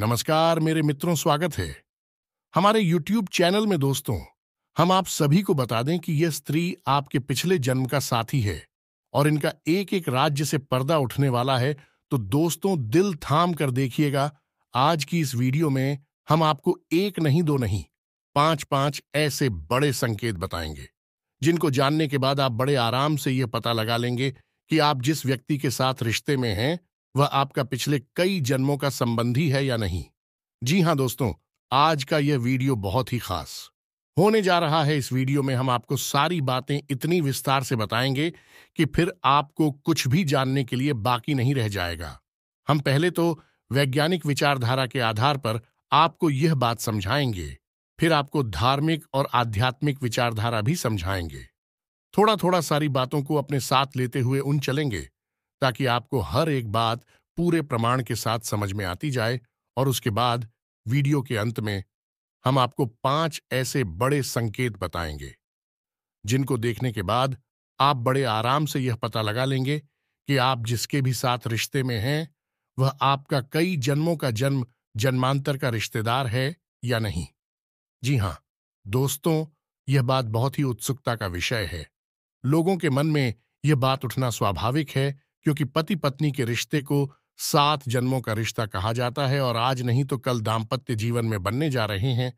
नमस्कार मेरे मित्रों स्वागत है हमारे YouTube चैनल में दोस्तों हम आप सभी को बता दें कि यह स्त्री आपके पिछले जन्म का साथी है और इनका एक एक राज्य से पर्दा उठने वाला है तो दोस्तों दिल थाम कर देखिएगा आज की इस वीडियो में हम आपको एक नहीं दो नहीं पांच पांच ऐसे बड़े संकेत बताएंगे जिनको जानने के बाद आप बड़े आराम से यह पता लगा लेंगे कि आप जिस व्यक्ति के साथ रिश्ते में हैं वह आपका पिछले कई जन्मों का संबंधी है या नहीं जी हां दोस्तों आज का यह वीडियो बहुत ही खास होने जा रहा है इस वीडियो में हम आपको सारी बातें इतनी विस्तार से बताएंगे कि फिर आपको कुछ भी जानने के लिए बाकी नहीं रह जाएगा हम पहले तो वैज्ञानिक विचारधारा के आधार पर आपको यह बात समझाएंगे फिर आपको धार्मिक और आध्यात्मिक विचारधारा भी समझाएंगे थोड़ा थोड़ा सारी बातों को अपने साथ लेते हुए उन चलेंगे ताकि आपको हर एक बात पूरे प्रमाण के साथ समझ में आती जाए और उसके बाद वीडियो के अंत में हम आपको पांच ऐसे बड़े संकेत बताएंगे जिनको देखने के बाद आप बड़े आराम से यह पता लगा लेंगे कि आप जिसके भी साथ रिश्ते में हैं वह आपका कई जन्मों का जन्म जन्मांतर का रिश्तेदार है या नहीं जी हाँ दोस्तों यह बात बहुत ही उत्सुकता का विषय है लोगों के मन में यह बात उठना स्वाभाविक है क्योंकि पति पत्नी के रिश्ते को सात जन्मों का रिश्ता कहा जाता है और आज नहीं तो कल दाम्पत्य जीवन में बनने जा रहे हैं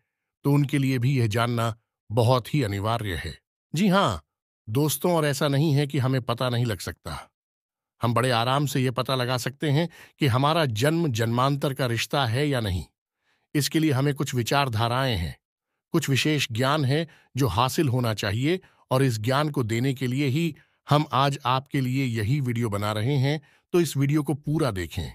तो उनके लिए भी यह जानना बहुत ही अनिवार्य है जी हाँ दोस्तों और ऐसा नहीं है कि हमें पता नहीं लग सकता हम बड़े आराम से ये पता लगा सकते हैं कि हमारा जन्म जन्मांतर का रिश्ता है या नहीं इसके लिए हमें कुछ विचारधाराएं हैं कुछ विशेष ज्ञान है जो हासिल होना चाहिए और इस ज्ञान को देने के लिए ही हम आज आपके लिए यही वीडियो बना रहे हैं तो इस वीडियो को पूरा देखें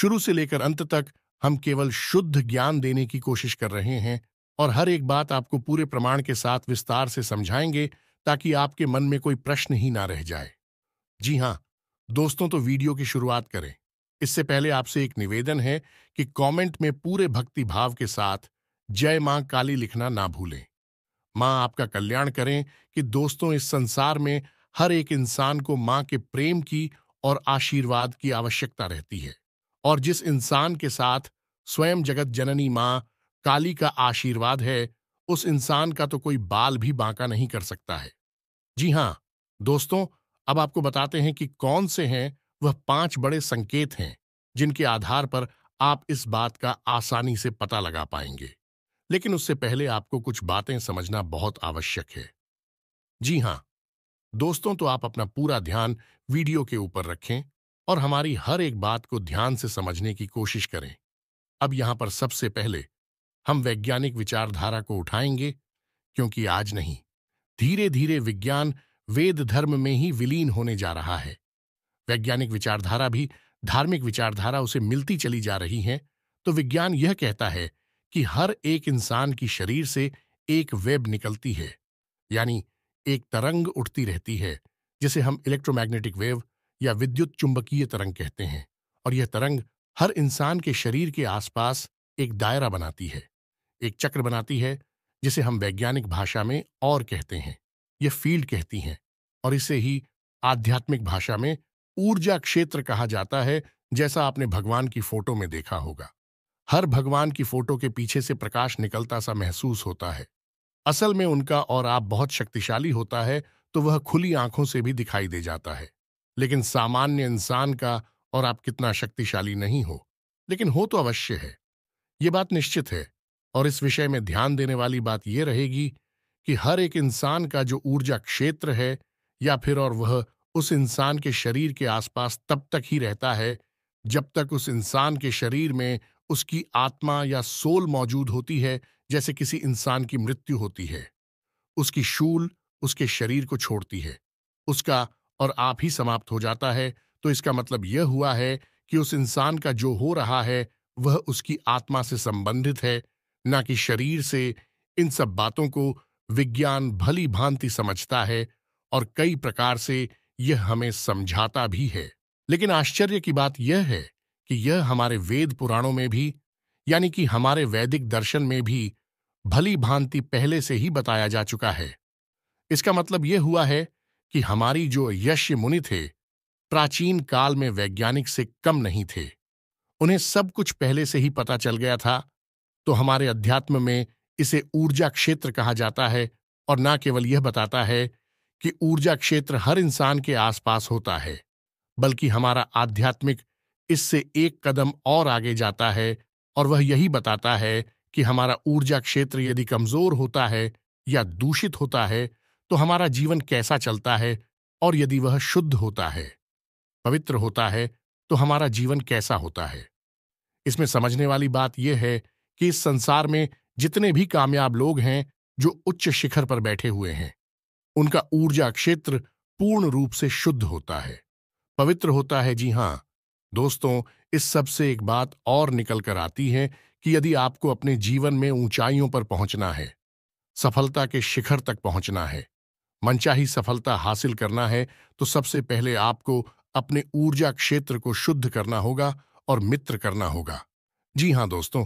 शुरू से लेकर अंत तक हम केवल शुद्ध ज्ञान देने की कोशिश कर रहे हैं और हर एक बात आपको पूरे प्रमाण के साथ विस्तार से समझाएंगे ताकि आपके मन में कोई प्रश्न ही ना रह जाए जी हां दोस्तों तो वीडियो की शुरुआत करें इससे पहले आपसे एक निवेदन है कि कमेंट में पूरे भक्ति भाव के साथ जय मां काली लिखना ना भूलें मां आपका कल्याण करें कि दोस्तों इस संसार में हर एक इंसान को मां के प्रेम की और आशीर्वाद की आवश्यकता रहती है और जिस इंसान के साथ स्वयं जगत जननी मां काली का आशीर्वाद है उस इंसान का तो कोई बाल भी बांका नहीं कर सकता है जी हां दोस्तों अब आपको बताते हैं कि कौन से हैं वह पांच बड़े संकेत हैं जिनके आधार पर आप इस बात का आसानी से पता लगा पाएंगे लेकिन उससे पहले आपको कुछ बातें समझना बहुत आवश्यक है जी हां दोस्तों तो आप अपना पूरा ध्यान वीडियो के ऊपर रखें और हमारी हर एक बात को ध्यान से समझने की कोशिश करें अब यहां पर सबसे पहले हम वैज्ञानिक विचारधारा को उठाएंगे क्योंकि आज नहीं धीरे धीरे विज्ञान वेद धर्म में ही विलीन होने जा रहा है वैज्ञानिक विचारधारा भी धार्मिक विचारधारा उसे मिलती चली जा रही है तो विज्ञान यह कहता है कि हर एक इंसान की शरीर से एक वेब निकलती है यानी एक तरंग उठती रहती है जिसे हम इलेक्ट्रोमैग्नेटिक वेव या विद्युत चुंबकीय तरंग कहते हैं और यह तरंग हर इंसान के शरीर के आसपास एक दायरा बनाती है एक चक्र बनाती है जिसे हम वैज्ञानिक भाषा में और कहते हैं यह फील्ड कहती हैं और इसे ही आध्यात्मिक भाषा में ऊर्जा क्षेत्र कहा जाता है जैसा आपने भगवान की फोटो में देखा होगा हर भगवान की फोटो के पीछे से प्रकाश निकलता सा महसूस होता है असल में उनका और आप बहुत शक्तिशाली होता है तो वह खुली आंखों से भी दिखाई दे जाता है लेकिन सामान्य इंसान का और आप कितना शक्तिशाली नहीं हो लेकिन हो तो अवश्य है ये बात निश्चित है और इस विषय में ध्यान देने वाली बात यह रहेगी कि हर एक इंसान का जो ऊर्जा क्षेत्र है या फिर और वह उस इंसान के शरीर के आसपास तब तक ही रहता है जब तक उस इंसान के शरीर में उसकी आत्मा या सोल मौजूद होती है जैसे किसी इंसान की मृत्यु होती है उसकी शूल उसके शरीर को छोड़ती है उसका और आप ही समाप्त हो जाता है तो इसका मतलब यह हुआ है कि उस इंसान का जो हो रहा है वह उसकी आत्मा से संबंधित है न कि शरीर से इन सब बातों को विज्ञान भली भांति समझता है और कई प्रकार से यह हमें समझाता भी है लेकिन आश्चर्य की बात यह है कि यह हमारे वेद पुराणों में भी यानी कि हमारे वैदिक दर्शन में भी भली भांति पहले से ही बताया जा चुका है इसका मतलब यह हुआ है कि हमारी जो यश मुनि थे प्राचीन काल में वैज्ञानिक से कम नहीं थे उन्हें सब कुछ पहले से ही पता चल गया था तो हमारे अध्यात्म में इसे ऊर्जा क्षेत्र कहा जाता है और ना केवल यह बताता है कि ऊर्जा क्षेत्र हर इंसान के आसपास होता है बल्कि हमारा आध्यात्मिक इससे एक कदम और आगे जाता है और वह यही बताता है कि हमारा ऊर्जा क्षेत्र यदि कमजोर होता है या दूषित होता है तो हमारा जीवन कैसा चलता है और यदि वह शुद्ध होता है पवित्र होता है तो हमारा जीवन कैसा होता है इसमें समझने वाली बात यह है कि इस संसार में जितने भी कामयाब लोग हैं जो उच्च शिखर पर बैठे हुए हैं उनका ऊर्जा क्षेत्र पूर्ण रूप से शुद्ध होता है पवित्र होता है जी हां दोस्तों इस सब से एक बात और निकल कर आती है कि यदि आपको अपने जीवन में ऊंचाइयों पर पहुंचना है सफलता के शिखर तक पहुंचना है मनचाही सफलता हासिल करना है तो सबसे पहले आपको अपने ऊर्जा क्षेत्र को शुद्ध करना होगा और मित्र करना होगा जी हां दोस्तों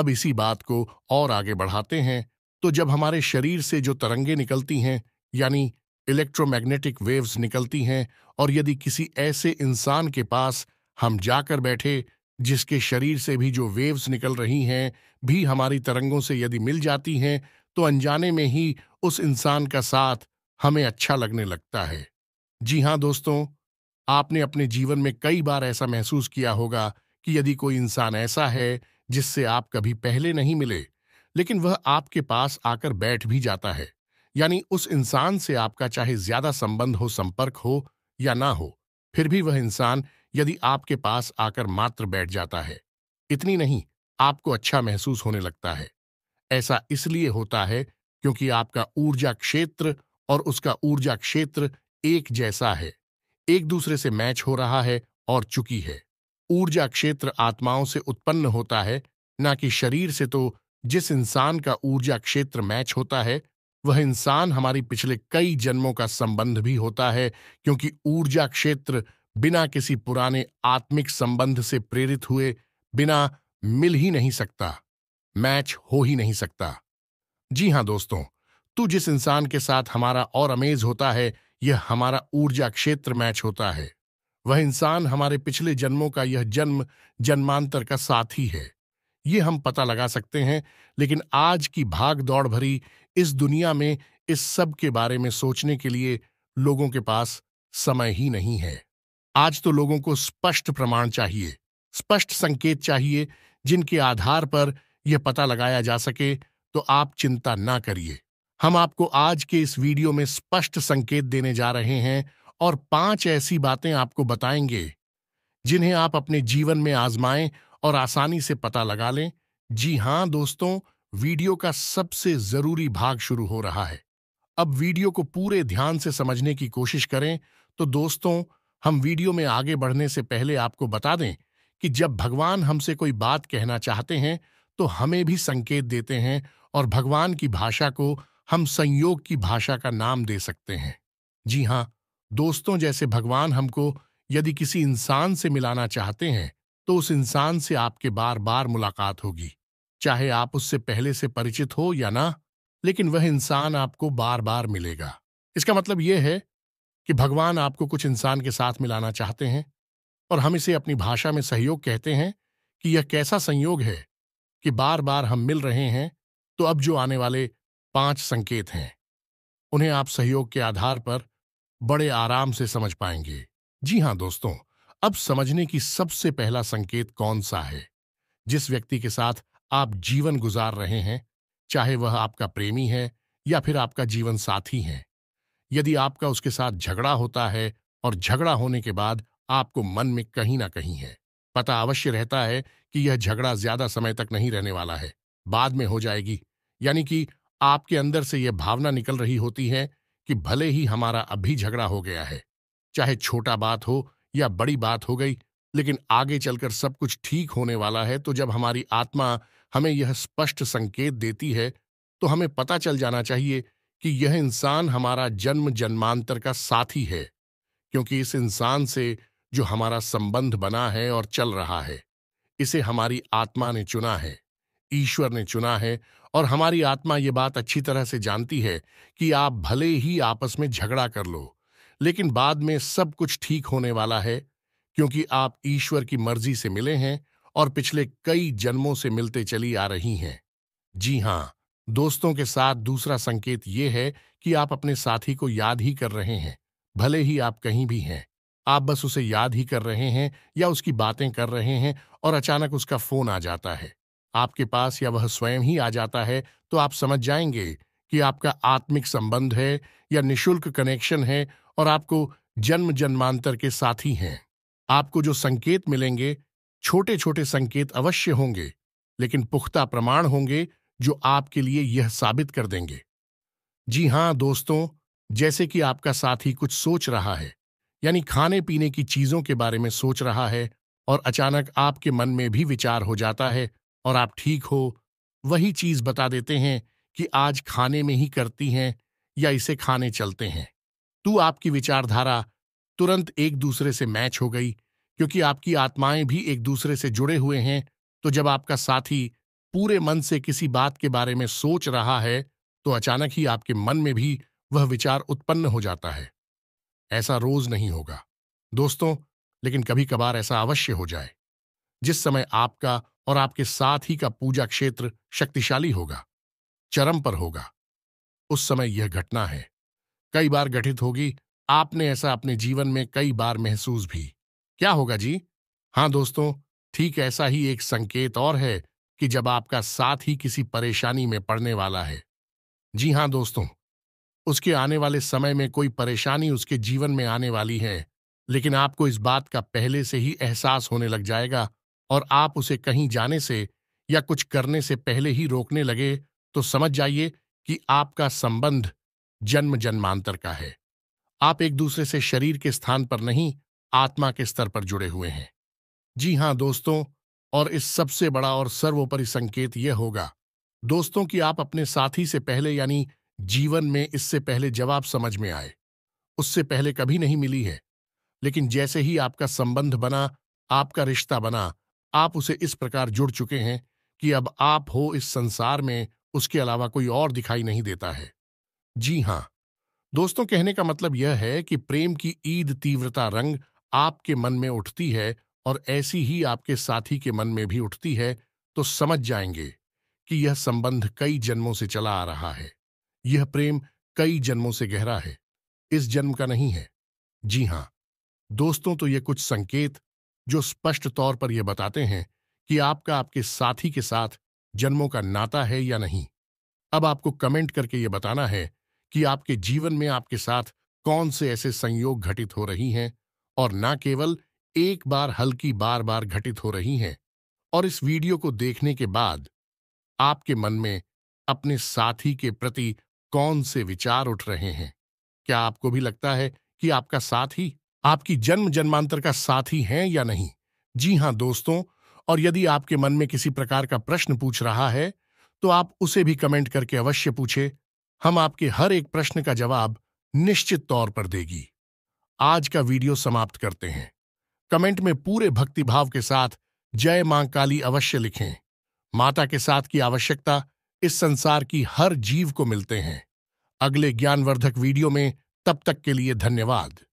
अब इसी बात को और आगे बढ़ाते हैं तो जब हमारे शरीर से जो तरंगे निकलती हैं यानी इलेक्ट्रोमैग्नेटिक वेव्स निकलती हैं और यदि किसी ऐसे इंसान के पास हम जाकर बैठे जिसके शरीर से भी जो वेव्स निकल रही हैं भी हमारी तरंगों से यदि मिल जाती हैं तो अनजाने में ही उस इंसान का साथ हमें अच्छा लगने लगता है जी हाँ दोस्तों आपने अपने जीवन में कई बार ऐसा महसूस किया होगा कि यदि कोई इंसान ऐसा है जिससे आप कभी पहले नहीं मिले लेकिन वह आपके पास आकर बैठ भी जाता है यानी उस इंसान से आपका चाहे ज्यादा संबंध हो संपर्क हो या ना हो फिर भी वह इंसान यदि आपके पास आकर मात्र बैठ जाता है इतनी नहीं आपको अच्छा महसूस होने लगता है ऐसा इसलिए होता है क्योंकि आपका ऊर्जा क्षेत्र और उसका ऊर्जा क्षेत्र एक जैसा है एक दूसरे से मैच हो रहा है और चुकी है ऊर्जा क्षेत्र आत्माओं से उत्पन्न होता है न कि शरीर से तो जिस इंसान का ऊर्जा क्षेत्र मैच होता है वह इंसान हमारी पिछले कई जन्मों का संबंध भी होता है क्योंकि ऊर्जा क्षेत्र बिना किसी पुराने आत्मिक संबंध से प्रेरित हुए बिना मिल ही नहीं सकता मैच हो ही नहीं सकता जी हां दोस्तों तू जिस इंसान के साथ हमारा और अमेज होता है यह हमारा ऊर्जा क्षेत्र मैच होता है वह इंसान हमारे पिछले जन्मों का यह जन्म जन्मांतर का साथी है ये हम पता लगा सकते हैं लेकिन आज की भाग दौड़ भरी इस दुनिया में इस सब के बारे में सोचने के लिए लोगों के पास समय ही नहीं है आज तो लोगों को स्पष्ट प्रमाण चाहिए स्पष्ट संकेत चाहिए जिनके आधार पर यह पता लगाया जा सके तो आप चिंता ना करिए हम आपको आज के इस वीडियो में स्पष्ट संकेत देने जा रहे हैं और पांच ऐसी बातें आपको बताएंगे जिन्हें आप अपने जीवन में आजमाएं और आसानी से पता लगा लें जी हां दोस्तों वीडियो का सबसे जरूरी भाग शुरू हो रहा है अब वीडियो को पूरे ध्यान से समझने की कोशिश करें तो दोस्तों हम वीडियो में आगे बढ़ने से पहले आपको बता दें कि जब भगवान हमसे कोई बात कहना चाहते हैं तो हमें भी संकेत देते हैं और भगवान की भाषा को हम संयोग की भाषा का नाम दे सकते हैं जी हाँ दोस्तों जैसे भगवान हमको यदि किसी इंसान से मिलाना चाहते हैं तो उस इंसान से आपके बार बार मुलाकात होगी चाहे आप उससे पहले से परिचित हो या ना लेकिन वह इंसान आपको बार बार मिलेगा इसका मतलब यह है कि भगवान आपको कुछ इंसान के साथ मिलाना चाहते हैं और हम इसे अपनी भाषा में सहयोग कहते हैं कि यह कैसा संयोग है कि बार बार हम मिल रहे हैं तो अब जो आने वाले पांच संकेत हैं उन्हें आप सहयोग के आधार पर बड़े आराम से समझ पाएंगे जी हां दोस्तों अब समझने की सबसे पहला संकेत कौन सा है जिस व्यक्ति के साथ आप जीवन गुजार रहे हैं चाहे वह आपका प्रेमी है या फिर आपका जीवन साथी है यदि आपका उसके साथ झगड़ा होता है और झगड़ा होने के बाद आपको मन में कहीं ना कहीं है पता अवश्य रहता है कि यह झगड़ा ज्यादा समय तक नहीं रहने वाला है बाद में हो जाएगी यानी कि आपके अंदर से यह भावना निकल रही होती है कि भले ही हमारा अभी झगड़ा हो गया है चाहे छोटा बात हो या बड़ी बात हो गई लेकिन आगे चलकर सब कुछ ठीक होने वाला है तो जब हमारी आत्मा हमें यह स्पष्ट संकेत देती है तो हमें पता चल जाना चाहिए कि यह इंसान हमारा जन्म जन्मांतर का साथी है क्योंकि इस इंसान से जो हमारा संबंध बना है और चल रहा है इसे हमारी आत्मा ने चुना है ईश्वर ने चुना है और हमारी आत्मा ये बात अच्छी तरह से जानती है कि आप भले ही आपस में झगड़ा कर लो लेकिन बाद में सब कुछ ठीक होने वाला है क्योंकि आप ईश्वर की मर्जी से मिले हैं और पिछले कई जन्मों से मिलते चली आ रही हैं जी हाँ दोस्तों के साथ दूसरा संकेत ये है कि आप अपने साथी को याद ही कर रहे हैं भले ही आप कहीं भी हैं आप बस उसे याद ही कर रहे हैं या उसकी बातें कर रहे हैं और अचानक उसका फोन आ जाता है आपके पास या वह स्वयं ही आ जाता है तो आप समझ जाएंगे कि आपका आत्मिक संबंध है या निशुल्क कनेक्शन है और आपको जन्म जन्मांतर के साथी हैं आपको जो संकेत मिलेंगे छोटे छोटे संकेत अवश्य होंगे लेकिन पुख्ता प्रमाण होंगे जो आपके लिए यह साबित कर देंगे जी हां दोस्तों जैसे कि आपका साथी कुछ सोच रहा है यानी खाने पीने की चीजों के बारे में सोच रहा है और अचानक आपके मन में भी विचार हो जाता है और आप ठीक हो वही चीज बता देते हैं कि आज खाने में ही करती हैं या इसे खाने चलते हैं तू आपकी विचारधारा तुरंत एक दूसरे से मैच हो गई क्योंकि आपकी आत्माएं भी एक दूसरे से जुड़े हुए हैं तो जब आपका साथी पूरे मन से किसी बात के बारे में सोच रहा है तो अचानक ही आपके मन में भी वह विचार उत्पन्न हो जाता है ऐसा रोज नहीं होगा दोस्तों लेकिन कभी कभार ऐसा अवश्य हो जाए जिस समय आपका और आपके साथ ही का पूजा क्षेत्र शक्तिशाली होगा चरम पर होगा उस समय यह घटना है कई बार घटित होगी आपने ऐसा अपने जीवन में कई बार महसूस भी क्या होगा जी हाँ दोस्तों ठीक ऐसा ही एक संकेत और है कि जब आपका साथ ही किसी परेशानी में पड़ने वाला है जी हां दोस्तों उसके आने वाले समय में कोई परेशानी उसके जीवन में आने वाली है लेकिन आपको इस बात का पहले से ही एहसास होने लग जाएगा और आप उसे कहीं जाने से या कुछ करने से पहले ही रोकने लगे तो समझ जाइए कि आपका संबंध जन्म जन्मांतर का है आप एक दूसरे से शरीर के स्थान पर नहीं आत्मा के स्तर पर जुड़े हुए हैं जी हां दोस्तों और इस सबसे बड़ा और सर्वोपरि संकेत यह होगा दोस्तों कि आप अपने साथी से पहले यानी जीवन में इससे पहले जवाब समझ में आए उससे पहले कभी नहीं मिली है लेकिन जैसे ही आपका संबंध बना आपका रिश्ता बना आप उसे इस प्रकार जुड़ चुके हैं कि अब आप हो इस संसार में उसके अलावा कोई और दिखाई नहीं देता है जी हां दोस्तों कहने का मतलब यह है कि प्रेम की ईद तीव्रता रंग आपके मन में उठती है और ऐसी ही आपके साथी के मन में भी उठती है तो समझ जाएंगे कि यह संबंध कई जन्मों से चला आ रहा है यह प्रेम कई जन्मों से गहरा है इस जन्म का नहीं है जी हां दोस्तों तो ये कुछ संकेत जो स्पष्ट तौर पर यह बताते हैं कि आपका आपके साथी के साथ जन्मों का नाता है या नहीं अब आपको कमेंट करके ये बताना है कि आपके जीवन में आपके साथ कौन से ऐसे संयोग घटित हो रही हैं और न केवल एक बार हल्की बार बार घटित हो रही हैं और इस वीडियो को देखने के बाद आपके मन में अपने साथी के प्रति कौन से विचार उठ रहे हैं क्या आपको भी लगता है कि आपका साथी आपकी जन्म जन्मांतर का साथी है या नहीं जी हां दोस्तों और यदि आपके मन में किसी प्रकार का प्रश्न पूछ रहा है तो आप उसे भी कमेंट करके अवश्य पूछे हम आपके हर एक प्रश्न का जवाब निश्चित तौर पर देगी आज का वीडियो समाप्त करते हैं कमेंट में पूरे भक्तिभाव के साथ जय मां काली अवश्य लिखें माता के साथ की आवश्यकता इस संसार की हर जीव को मिलते हैं अगले ज्ञानवर्धक वीडियो में तब तक के लिए धन्यवाद